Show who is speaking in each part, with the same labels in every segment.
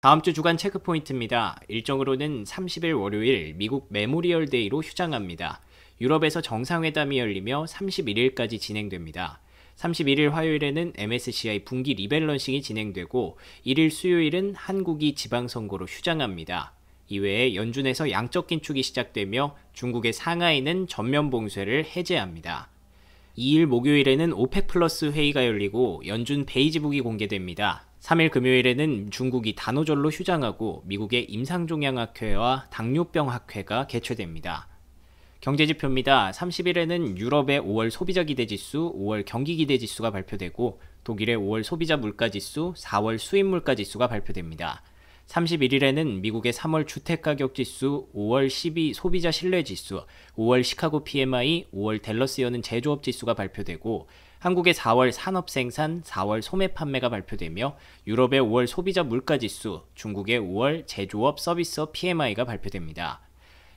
Speaker 1: 다음 주 주간 체크포인트입니다. 일정으로는 30일 월요일 미국 메모리얼 데이로 휴장합니다. 유럽에서 정상회담이 열리며 31일까지 진행됩니다. 31일 화요일에는 MSCI 분기 리밸런싱이 진행되고 1일 수요일은 한국이 지방선거로 휴장합니다. 이외에 연준에서 양적 긴축이 시작되며 중국의 상하이는 전면 봉쇄를 해제합니다. 2일 목요일에는 오펙 플러스 회의가 열리고 연준 베이지북이 공개됩니다. 3일 금요일에는 중국이 단오절로 휴장하고 미국의 임상종양학회와 당뇨병학회가 개최됩니다. 경제지표입니다. 30일에는 유럽의 5월 소비자 기대지수, 5월 경기 기대지수가 발표되고 독일의 5월 소비자 물가지수, 4월 수입 물가지수가 발표됩니다. 31일에는 미국의 3월 주택가격지수, 5월 12 소비자 신뢰지수, 5월 시카고 PMI, 5월 델러스 여는 제조업지수가 발표되고 한국의 4월 산업생산, 4월 소매 판매가 발표되며 유럽의 5월 소비자 물가지수, 중국의 5월 제조업 서비스업 PMI가 발표됩니다.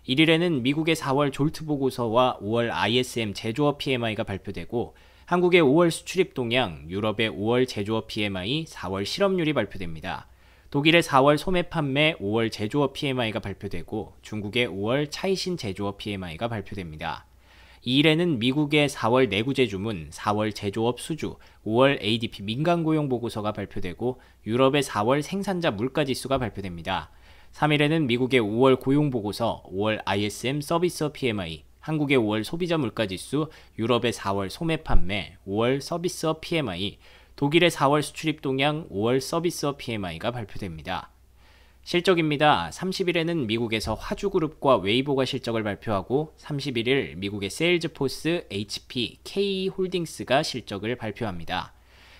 Speaker 1: 1일에는 미국의 4월 졸트 보고서와 5월 ISM 제조업 PMI가 발표되고 한국의 5월 수출입 동향, 유럽의 5월 제조업 PMI, 4월 실업률이 발표됩니다. 독일의 4월 소매 판매, 5월 제조업 PMI가 발표되고 중국의 5월 차이신 제조업 PMI가 발표됩니다. 이일에는 미국의 4월 내구재 주문, 4월 제조업 수주, 5월 ADP 민간 고용 보고서가 발표되고 유럽의 4월 생산자 물가 지수가 발표됩니다. 3일에는 미국의 5월 고용 보고서, 5월 ISM 서비스 PMI, 한국의 5월 소비자 물가 지수, 유럽의 4월 소매 판매, 5월 서비스 PMI, 독일의 4월 수출입 동향 5월 서비스업 PMI가 발표됩니다. 실적입니다. 30일에는 미국에서 화주그룹과 웨이보가 실적을 발표하고 31일 미국의 세일즈포스, HP, K홀딩스가 실적을 발표합니다.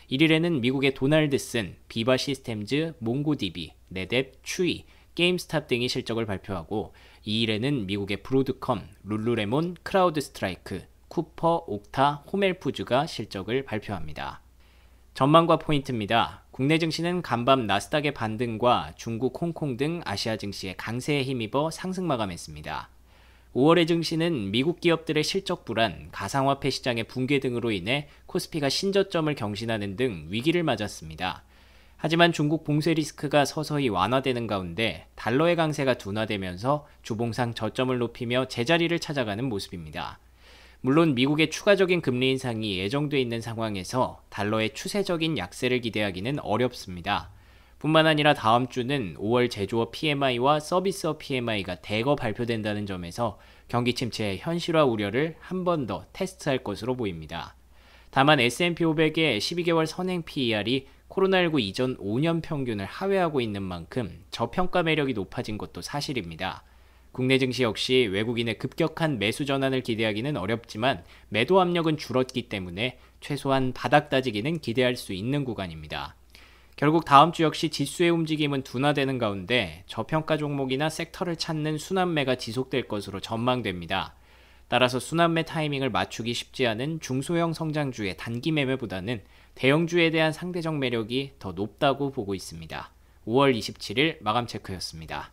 Speaker 1: 1일에는 미국의 도널드슨, 비바 시스템즈, 몽고디비, 네뎁, 추이, 게임스탑 등이 실적을 발표하고 2일에는 미국의 브로드컴, 룰루레몬, 크라우드 스트라이크, 쿠퍼, 옥타, 호멜푸즈가 실적을 발표합니다. 전망과 포인트입니다. 국내 증시는 간밤 나스닥의 반등과 중국, 홍콩 등 아시아 증시의 강세에 힘입어 상승 마감했습니다. 5월의 증시는 미국 기업들의 실적 불안, 가상화폐 시장의 붕괴 등으로 인해 코스피가 신저점을 경신하는 등 위기를 맞았습니다. 하지만 중국 봉쇄 리스크가 서서히 완화되는 가운데 달러의 강세가 둔화되면서 주봉상 저점을 높이며 제자리를 찾아가는 모습입니다. 물론 미국의 추가적인 금리 인상이 예정돼 있는 상황에서 달러의 추세적인 약세를 기대하기는 어렵습니다. 뿐만 아니라 다음 주는 5월 제조업 PMI와 서비스업 PMI가 대거 발표된다는 점에서 경기 침체의 현실화 우려를 한 번 더 테스트할 것으로 보입니다. 다만 S&P 500의 12개월 선행 PER이 코로나19 이전 5년 평균을 하회하고 있는 만큼 저평가 매력이 높아진 것도 사실입니다. 국내 증시 역시 외국인의 급격한 매수 전환을 기대하기는 어렵지만 매도 압력은 줄었기 때문에 최소한 바닥 다지기는 기대할 수 있는 구간입니다. 결국 다음 주 역시 지수의 움직임은 둔화되는 가운데 저평가 종목이나 섹터를 찾는 순환매가 지속될 것으로 전망됩니다. 따라서 순환매 타이밍을 맞추기 쉽지 않은 중소형 성장주의 단기 매매보다는 대형주에 대한 상대적 매력이 더 높다고 보고 있습니다. 5월 27일 마감 체크였습니다.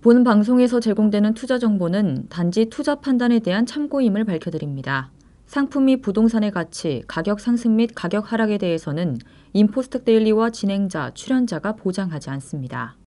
Speaker 1: 본 방송에서 제공되는 투자 정보는 단지 투자 판단에 대한 참고임을 밝혀드립니다. 상품 및 부동산의 가치, 가격 상승 및 가격 하락에 대해서는 인포스텍 데일리와 진행자, 출연자가 보장하지 않습니다.